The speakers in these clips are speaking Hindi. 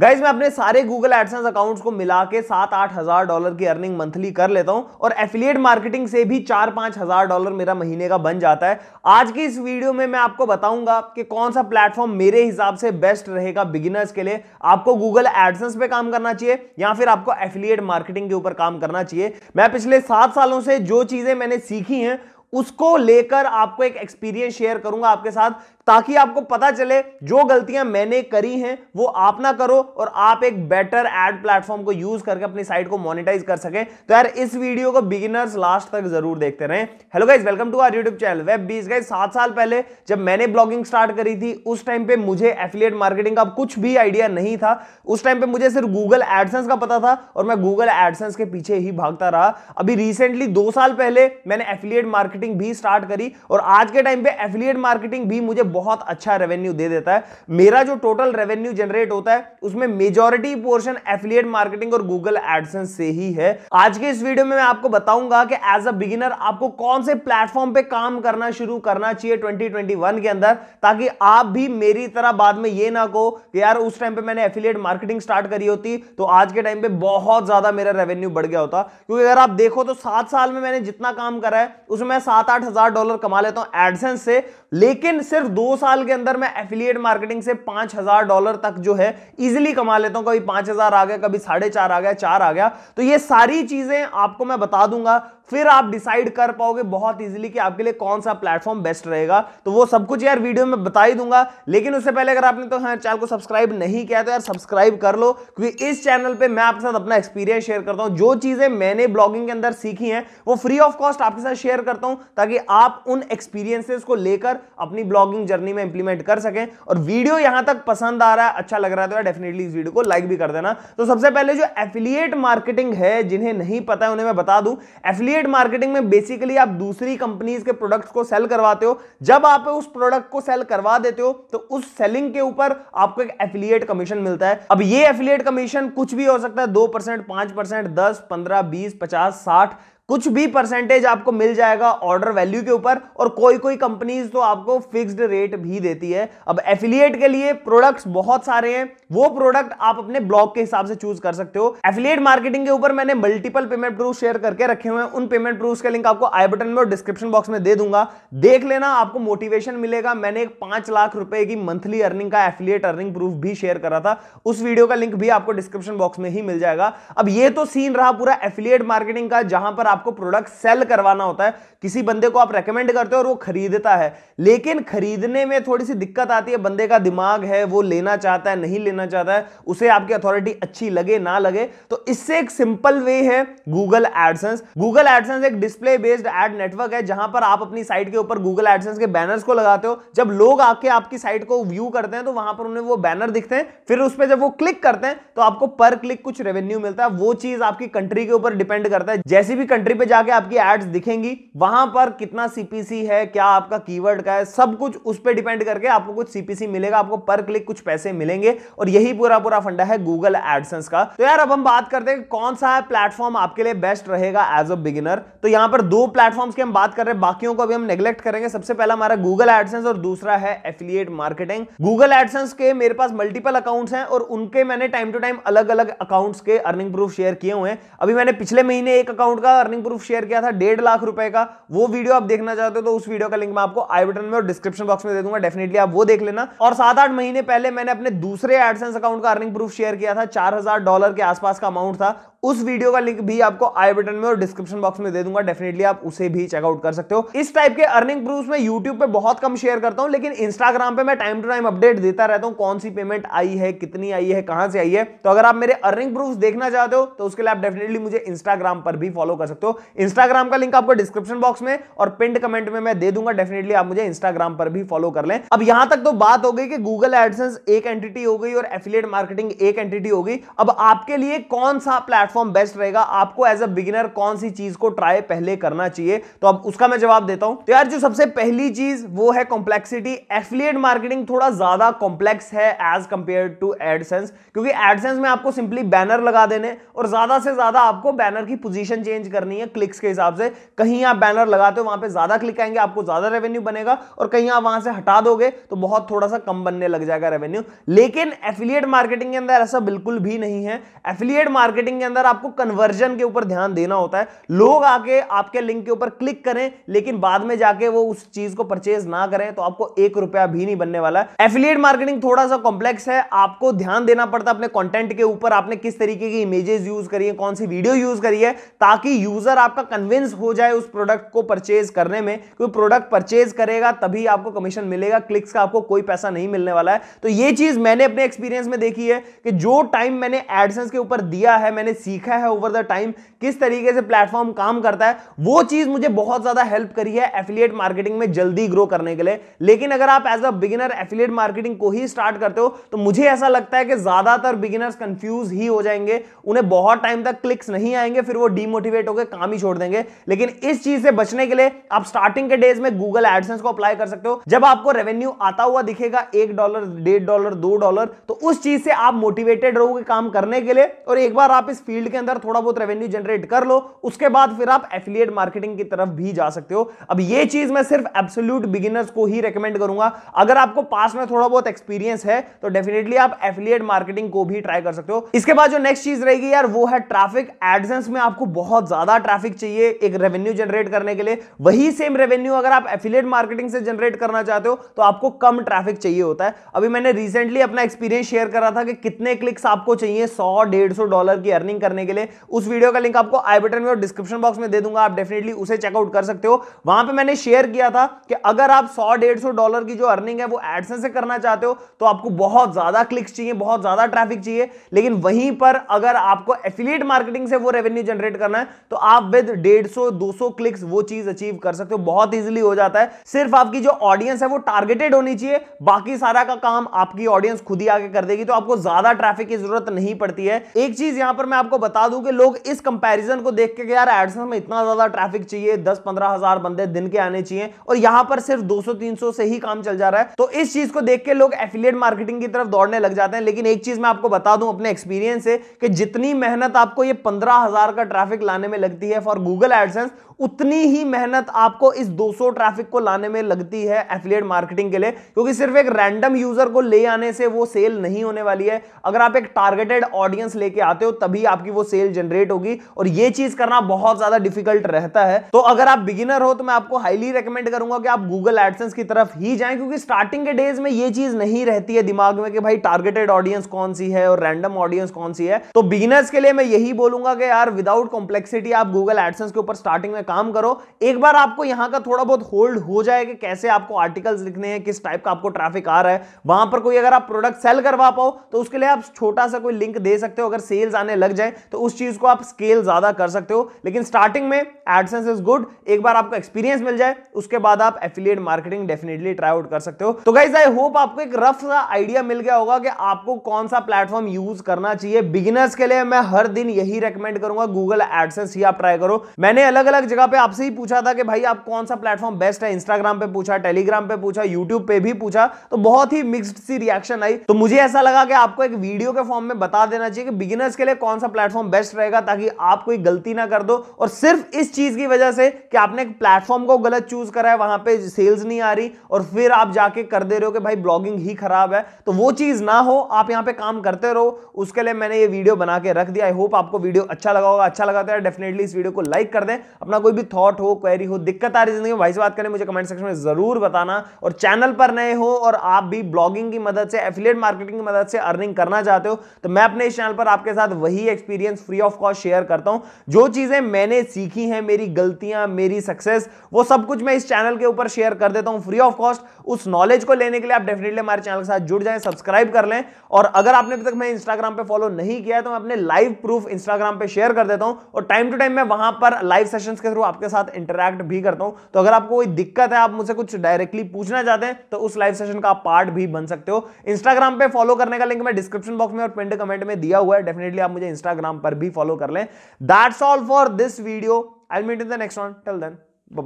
गाइज मैं अपने सारे गूगल एडसेंस अकाउंट्स को मिला के सात आठ हजार डॉलर की अर्निंग मंथली कर लेता हूं और एफिलिएट मार्केटिंग से भी चार पांच हजार डॉलर मेरा महीने का बन जाता है आज की इस वीडियो में मैं आपको बताऊंगा कि कौन सा प्लेटफॉर्म मेरे हिसाब से बेस्ट रहेगा बिगिनर्स के लिए आपको गूगल एडसेंस पे काम करना चाहिए या फिर आपको एफिलियट मार्केटिंग के ऊपर काम करना चाहिए मैं पिछले सात सालों से जो चीजें मैंने सीखी हैं उसको लेकर आपको एक एक्सपीरियंस शेयर करूंगा आपके साथ ताकि आपको पता चले जो गलतियां मैंने करी हैं वो आप ना करो और आप एक बेटर एड प्लेटफॉर्म को यूज करके अपनी साइट को मोनिटाइज कर सके तो यार इस वीडियो को बिगिनर्स लास्ट तक जरूर देखते रहे hello guys welcome to our YouTube channel web बीस गाइज सात साल पहले जब मैंने ब्लॉगिंग स्टार्ट करी थी उस टाइम पे मुझे एफिलियट मार्केटिंग का कुछ भी आइडिया नहीं था उस टाइम पे मुझे सिर्फ गूगल एडसेंस का पता था और मैं गूगल एडसेंस के पीछे ही भागता रहा अभी रिसेंटली दो साल पहले मैंने एफिलियट मार्केटिंग भी स्टार्ट करी और आज के टाइम पे एफिलियट मार्केटिंग भी मुझे बहुत अच्छा रेवेन्यू दे देता है मेरा जो टोटल रेवेन्यू जनरेट होता है उसमें मेजोरिटी पोर्शन एफिलियट मार्केटिंग और गूगल एडसेंस से ही है आज के इस वीडियो में मैं आपको बताऊंगा कि एज अ बिगिनर आपको कौन से प्लेटफॉर्म पे काम करना शुरू करना चाहिए 2021 के अंदर ताकि आप भी मेरी तरह बाद में ये ना कहो कि यार उस टाइम पे मैंने एफिलियट मार्केटिंग स्टार्ट करी होती तो आज के टाइम पे बहुत ज्यादा मेरा रेवेन्यू बढ़ गया होता क्योंकि अगर आप देखो तो सात साल में मैंने जितना काम करा है उसमें मैं सात आठ हजार डॉलर कमा लेता हूं एडसेंस से लेकिन सिर्फ दो साल के अंदर मैं एफिलियट मार्केटिंग से पांच हजार डॉलर तक जो है इजिली कमा लेता हूं कभी पांच हजार आ गया कभी साढ़े चार आ गया चार आ गया तो ये सारी चीजें आपको मैं बता दूंगा फिर आप डिसाइड कर पाओगे बहुत इजीली कि आपके लिए कौन सा प्लेटफॉर्म बेस्ट रहेगा तो वो सब कुछ यार वीडियो में बता ही दूंगा लेकिन उससे पहले अगर आपने तो चैनल हाँ, को सब्सक्राइब नहीं किया तो यार सब्सक्राइब कर लो क्योंकि इस चैनल पे मैं आपके साथ अपना एक्सपीरियंस शेयर करता हूँ जो चीज़ें मैंने ब्लॉगिंग के अंदर सीखी है वो फ्री ऑफ कॉस्ट आपके साथ शेयर करता हूँ ताकि आप उन एक्सपीरियंसेस को लेकर अपनी ब्लॉगिंग जर्नी में इंप्लीमेंट कर सकें और वीडियो यहां तक पसंद आ रहा है अच्छा लग रहा है तो यार डेफिनेटली इस वीडियो को लाइक भी कर देना तो सबसे पहले जो एफिलियट मार्केटिंग है जिन्हें नहीं पता है उन्हें मैं बता दूँ एफिलियट एफिलिएट मार्केटिंग में बेसिकली आप दूसरी कंपनीज के प्रोडक्ट्स को सेल करवाते हो जब आप उस प्रोडक्ट को सेल करवा देते हो तो उस सेलिंग के ऊपर आपको एक एफिलिएट कमीशन मिलता है अब ये एफिलिएट कमीशन कुछ भी हो सकता है दो परसेंट पांच परसेंट दस पंद्रह बीस पचास साठ कुछ भी परसेंटेज आपको मिल जाएगा ऑर्डर वैल्यू के ऊपर और कोई कोई कंपनीज तो आपको फिक्स्ड रेट भी देती है अब एफिलिएट के लिए प्रोडक्ट्स बहुत सारे हैं वो प्रोडक्ट आप अपने ब्लॉग के हिसाब से चूज कर सकते हो एफिलियट मार्केटिंग के ऊपर मैंने मल्टीपल पेमेंट प्रूफ शेयर करके रखे हुए हैं उन पेमेंट प्रूफ का लिंक आपको आई बटन में और डिस्क्रिप्शन बॉक्स में दे दूंगा देख लेना आपको मोटिवेशन मिलेगा मैंने एक पांच लाख रुपए की मंथली अर्निंग का एफिलियट अर्निंग प्रूफ भी शेयर करा था उस वीडियो का लिंक भी आपको डिस्क्रिप्शन बॉक्स में ही मिल जाएगा अब ये तो सीन रहा पूरा एफिलियट मार्केटिंग का जहां पर आपको प्रोडक्ट सेल करवाना होता है किसी बंदे को आप रेकमेंड करते हो और वो खरीदता है लेकिन खरीदने में थोड़ी सी दिक्कत आती है बंदे का दिमाग है वो लेना चाहता है नहीं लेना करना चाहता है उसे आपकी अथॉरिटी अच्छी लगे ना लगे तो इससे एक सिंपल वे है गूगल एडसेंस गूगल एडसेंस एक डिस्प्ले बेस्ड एड नेटवर्क है जहां पर आप अपनी साइट के ऊपर गूगल एडसेंस के बैनर्स को लगाते हो जब लोग आके आपकी साइट को व्यू करते हैं तो वहां पर उन्हें वो बैनर दिखते हैं फिर उस पर जब वो क्लिक करते हैं तो आपको पर क्लिक कुछ रेवेन्यू मिलता है वो चीज आपकी कंट्री के ऊपर डिपेंड करता है जैसी भी कंट्री पर जाके आपकी एड्स दिखेंगी वहां पर कितना सीपीसी है क्या आपका कीवर्ड का है सब कुछ उस पर डिपेंड करके आपको कुछ सीपीसी मिलेगा आपको पर क्लिक कुछ पैसे मिलेंगे और और यही पूरा पूरा फंडा है गूगल एडसेंस का तो यार अब हम बात करते हैं कौन सा है प्लेटफॉर्म आपके लिए बेस्ट रहेगा एज अ बिगिनर तो यहां पर दो प्लेटफॉर्म्स की हम बात कर रहे हैं बाकियों को भी हम नेग्लेक्ट करेंगे सबसे पहला हमारा गूगल एडसेंस और दूसरा है एफिलियट मार्केटिंग गूगल एडसेंस के मेरे पास मल्टीपल अकाउंट्स हैं और उनके मैंने टाइम टू टाइम अलग अलग अकाउंट्स के अर्निंग प्रूफ शेयर किए हुए हैं अभी मैंने पिछले महीने एक अकाउंट का अर्निंग प्रूफ शेयर किया था डेढ़ लाख रुपए का वो वीडियो आप देखना चाहते हो तो उस वीडियो का लिंक मैं आपको आई बटन में और डिस्क्रिप्शन बॉक्स में दे दूंगा डेफिनेटली आप वो देख लेना और सात आठ महीने पहले मैंने अपने दूसरे एड एडसेंस अकाउंट का अर्निंग प्रूफ शेयर किया था चार हजार डॉलर के आसपास का अमाउंट था उस वीडियो का लिंक भी आपको आई बटन में और डिस्क्रिप्शन बॉक्स में दे दूंगा डेफिनेटली आप उसे भी चेकआउट कर सकते हो इस टाइप के अर्निंग प्रूफ में यूट्यूब पे बहुत कम शेयर करता हूं लेकिन इंस्टाग्राम पे मैं टाइम टू टाइम अपडेट देता रहता हूं कौन सी पेमेंट आई है कितनी आई है कहां से आई है तो अगर आप मेरे अर्निंग प्रूफ देखना चाहते हो तो उसके लिए आप डेफिनेटली मुझे इंस्टाग्राम पर भी फॉलो कर सकते हो इंस्टाग्राम का लिंक आपको डिस्क्रिप्शन बॉक्स में और पिंड कमेंट में मैं दे दूंगा डेफिनेटली आप मुझे इंस्टाग्राम पर भी फॉलो कर लें अब यहां तक तो बात हो गई कि गूगल एडसेंस एक एंटिटी हो गई और एफिलिएट मार्केटिंग एक एंटिटी होगी अब आपके लिए कौन सा प्लेटफॉर्म बेस्ट रहेगा आपको एज अ बिगिनर कौन सी चीज को ट्राई पहले करना चाहिए तो अब उसका मैं जवाब देता हूं तो यार जो सबसे पहली चीज वो है कॉम्प्लेक्सिटी एफिलिएट मार्केटिंग थोड़ा ज्यादा कॉम्प्लेक्स है एज कंपेयर टू एडसेंस क्योंकि एडसेंस में आपको सिंपली बैनर लगा देने और ज्यादा से ज्यादा आपको बैनर की पोजिशन चेंज करनी है क्लिक्स के हिसाब से कहीं आप बैनर लगाते हो वहां पर ज्यादा क्लिक आएंगे आपको ज्यादा रेवेन्यू बनेगा और कहीं आप वहां से हटा दोगे तो बहुत थोड़ा सा कम बनने लग जाएगा रेवेन्यू लेकिन एफिलिएट मार्केटिंग के अंदर ऐसा बिल्कुल भी नहीं है एफिलिएट मार्केटिंग के अंदर आपको कन्वर्जन के ऊपर ध्यान देना होता है लोग आके आपके लिंक के ऊपर क्लिक करें लेकिन बाद में जाके वो उस चीज को परचेज ना करें तो आपको एक रुपया भी नहीं बनने वाला है एफिलियट मार्केटिंग थोड़ा सा कॉम्प्लेक्स है आपको ध्यान देना पड़ता है अपने कॉन्टेंट के ऊपर आपने किस तरीके की इमेजेस यूज करी है कौन सी वीडियो यूज करी है ताकि यूजर आपका कन्विंस हो जाए उस प्रोडक्ट को परचेज करने में क्योंकि प्रोडक्ट परचेज करेगा तभी आपको कमीशन मिलेगा क्लिक्स का आपको कोई पैसा नहीं मिलने वाला है तो ये चीज मैंने अपने एक्सपीरियंस एक्सपीरियंस में देखी है कि जो टाइम मैंने एडसेंस के ऊपर दिया है मैंने सीखा है ओवर द टाइम किस तरीके से प्लेटफॉर्म काम करता है वो चीज़ मुझे बहुत ज़्यादा हेल्प करी है एफिलियट मार्केटिंग में जल्दी ग्रो करने के लिए लेकिन अगर आप as a beginner affiliate marketing को ही स्टार्ट करते हो तो मुझे ऐसा लगता है कि ज़्यादातर बिगिनर्स कंफ्यूज ही हो जाएंगे उन्हें बहुत टाइम तक क्लिक्स नहीं आएंगे फिर वो डिमोटिवेट होकर काम ही छोड़ देंगे लेकिन इस चीज़ से बचने के लिए आप स्टार्टिंग के डेज में गूगल एडसेंस को अप्लाई कर सकते हो जब आपको रेवेन्यू आता हुआ दिखेगा एक डॉलर डेढ़ डॉलर दो डॉलर तो उस चीज से आप मोटिवेटेड रहोगे काम करने के लिए और एक बार आप इस फील्ड के अंदर थोड़ा बहुत रेवेन्यू जनरेट कर लो उसके बाद फिर आप एफिलियट मार्केटिंग की तरफ भी जा सकते हो अब ये चीज मैं सिर्फ एब्सोल्यूट बिगिनर्स को ही रेकमेंड करूंगा अगर आपको पास में थोड़ा बहुत एक्सपीरियंस है तो डेफिनेटली आप एफिलियट मार्केटिंग को भी ट्राई कर सकते हो इसके बाद जो नेक्स्ट चीज रहेगी यार वो है ट्रैफिक एडसेंस में आपको बहुत ज्यादा ट्रैफिक चाहिए एक रेवेन्यू जनरेट करने के लिए वही सेम रेवेन्यू अगर आप एफिलियट मार्केटिंग से जनरेट करना चाहते हो तो आपको कम ट्रैफिक चाहिए होता है अभी मैंने रिसेंटली अपना एक्सपीरियंस ये शेयर रहा था कि कितने क्लिक्स आपको चाहिए सौ डेढ़ सौ डॉलर की अर्निंग करने के लिए उस वीडियो का लिंक आपको आई बटन में और डिस्क्रिप्शन बॉक्स में दे दूंगा आप डेफिनेटली उसे चेकआउट कर सकते हो वहां पे मैंने शेयर किया था कि अगर आप सौ डेढ़ सौ डॉलर की जो अर्निंग है वो एडसेंस से करना चाहते हो तो आपको बहुत ज्यादा क्लिक्स चाहिए बहुत ज्यादा ट्रैफिक चाहिए लेकिन वहीं पर अगर आपको एफिलिएट मार्केटिंग से वो रेवेन्यू जनरेट करना है तो आप विद डेढ़ सौ दो सौ क्लिक्स वो चीज अचीव कर सकते हो बहुत ईजिली हो जाता है सिर्फ आपकी जो ऑडियंस है वो टारगेटेड होनी चाहिए बाकी सारा का काम आपकी ऑडियंस खुद ही आगे आगे कर देगी तो आपको ज्यादा ट्रैफिक की जरूरत नहीं पड़ती है एक चीज यहां पर मैं आपको बता दूं कि लोग इस कंपैरिजन को देख के यार एडसन में इतना ज्यादा ट्रैफिक चाहिए दस पंद्रह हजार बंदे दिन के आने चाहिए और यहां पर सिर्फ दो सौ से ही काम चल जा रहा है तो इस चीज को देख के लोग एफिलियट मार्केटिंग की तरफ दौड़ने लग जाते हैं लेकिन एक चीज मैं आपको बता दूं अपने एक्सपीरियंस से कि जितनी मेहनत आपको ये पंद्रह का ट्रैफिक लाने में लगती है फॉर गूगल एडसेंस उतनी ही मेहनत आपको इस 200 ट्रैफिक को लाने में लगती है एफिलियट मार्केटिंग के लिए क्योंकि सिर्फ एक रैंडम यूजर को ले आने से वो सेल नहीं होने वाली है अगर आप एक टारगेटेड ऑडियंस लेके आते हो तभी आपकी वो सेल जनरेट होगी और ये चीज करना बहुत ज्यादा डिफिकल्ट रहता है तो अगर आप बिगिनर हो तो मैं आपको हाईली रिकमेंड करूंगा कि आप गूगल एडसेंस की तरफ ही जाए क्योंकि स्टार्टिंग के डेज में ये चीज नहीं रहती है दिमाग में कि भाई टारगेटेड ऑडियंस कौन सी है और रैंडम ऑडियंस कौन सी है तो बिगिनर्स के लिए मैं यही बोलूंगा कि यार विदाउट कॉम्प्लेक्सिटी आप गूगल एडसेंस के ऊपर स्टार्टिंग में काम करो एक बार आपको यहां का थोड़ा बहुत होल्ड हो जाए कि कैसे आपको आर्टिकल्स लिखने हैं किस टाइप का आपको ट्रैफिक आ रहा है वहां पर कोई अगर आप प्रोडक्ट सेल करवा पाओ तो उसके लिए आप छोटा सा कोई लिंक दे सकते हो अगर सेल्स आने लग जाए तो उस चीज को आप स्केल ज्यादा कर सकते हो लेकिन स्टार्टिंग में एडसेंस इज गुड एक बार आपको एक्सपीरियंस मिल जाए उसके बाद आप affiliate marketing definitely try out कर सकते हो तो गाइज आई होप आपको एक रफ सा आइडिया मिल गया होगा कि आपको कौन सा प्लेटफॉर्म यूज करना चाहिए बिगिनर्स के लिए मैं हर दिन यही रेकमेंड करूंगा गूगल एडसेंस ही आप ट्राई करो मैंने अलग अलग जगह पे आपसे ही पूछा था कि भाई आप कौन सा प्लेटफॉर्म बेस्ट है इंस्टाग्राम पे पूछा टेलीग्राम पे पूछा यूट्यूब पे भी पूछा तो बहुत ही मिक्सड सी रिएक्शन आई तो मुझे मुझे ऐसा लगा कि आपको एक वीडियो के फॉर्म में बता देना चाहिए कि बिगिनर्स के लिए कौन सा प्लेटफॉर्म बेस्ट रहेगा ताकि आप कोई गलती ना कर दो और सिर्फ इस चीज की वजह से कि आपने एक प्लेटफॉर्म को गलत चूज करा है वहां पे सेल्स नहीं आ रही और फिर आप जाके कर दे रहे हो कि भाई ब्लॉगिंग ही खराब है तो वो चीज ना हो आप यहाँ पे काम करते रहो उसके लिए मैंने ये वीडियो बना के रख दिया आई होप आपको वीडियो अच्छा लगा होगा अच्छा लगा था तो डेफिनेटली इस वीडियो को लाइक कर दें अपना कोई भी थॉट हो क्वेरी हो दिक्कत आ रही जिंदगी में भाई से बात करें मुझे कमेंट सेक्शन में जरूर बताना और चैनल पर नए हो और आप भी ब्लॉगिंग की मदद से एफिलेट मार्केट मार्केटिंग की मदद से अर्निंग करना चाहते हो तो मैं अपने इस चैनल पर आपके साथ वही experience free of cost share करता हूं जो चीजें मैंने सीखी हैं मेरी गलतियां मेरी सक्सेस वो सब कुछ मैं इस चैनल के ऊपर शेयर कर देता हूं फ्री ऑफ कॉस्ट उस नॉलेज को लेने के लिए आप डेफिनेटली हमारे चैनल के साथ जुड़ जाए सब्सक्राइब कर लें और अगर आपने अभी तक मैं इंस्टाग्राम पर फॉलो नहीं किया तो मैं अपने लाइव प्रूफ इंस्टाग्राम पर शेयर कर देता हूं और टाइम टू टाइम मैं वहां पर लाइव सेशन के थ्रू आपके साथ इंटरेक्ट भी करता हूं तो अगर आपको कोई दिक्कत है आप मुझसे कुछ डायरेक्टली पूछना चाहते हैं तो उस लाइव सेशन का पार्ट भी बन सकते हो इंस्टाग्राम पे फॉलो करने का लिंक मैं डिस्क्रिप्शन बॉक्स में और पिंड कमेंट में दिया हुआ है डेफिनेटली आप मुझे इंस्टाग्राम पर भी फॉलो कर लें that's all for this video I meet in the next one till then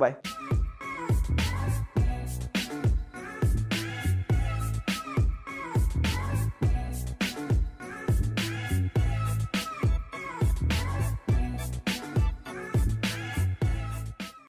bye